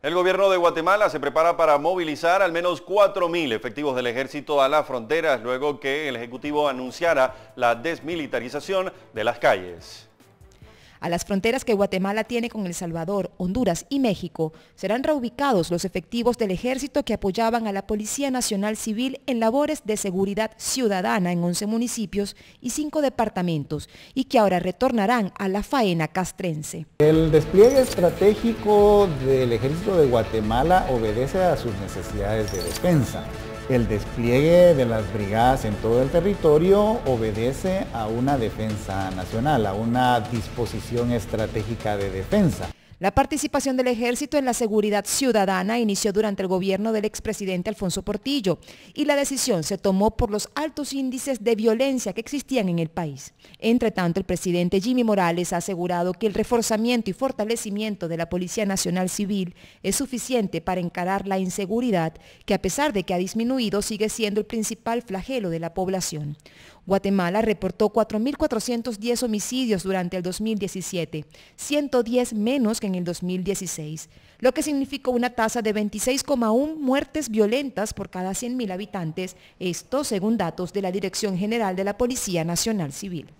El gobierno de Guatemala se prepara para movilizar al menos 4.000 efectivos del ejército a las fronteras luego que el Ejecutivo anunciara la desmilitarización de las calles. A las fronteras que Guatemala tiene con El Salvador, Honduras y México serán reubicados los efectivos del ejército que apoyaban a la Policía Nacional Civil en labores de seguridad ciudadana en 11 municipios y 5 departamentos y que ahora retornarán a la faena castrense. El despliegue estratégico del ejército de Guatemala obedece a sus necesidades de defensa el despliegue de las brigadas en todo el territorio obedece a una defensa nacional, a una disposición estratégica de defensa. La participación del ejército en la seguridad ciudadana inició durante el gobierno del expresidente Alfonso Portillo y la decisión se tomó por los altos índices de violencia que existían en el país. Entre tanto, el presidente Jimmy Morales ha asegurado que el reforzamiento y fortalecimiento de la Policía Nacional Civil es suficiente para encarar la inseguridad que a pesar de que ha disminuido sigue siendo el principal flagelo de la población. Guatemala reportó 4.410 homicidios durante el 2017, 110 menos que en el 2016, lo que significó una tasa de 26,1 muertes violentas por cada 100.000 habitantes, esto según datos de la Dirección General de la Policía Nacional Civil.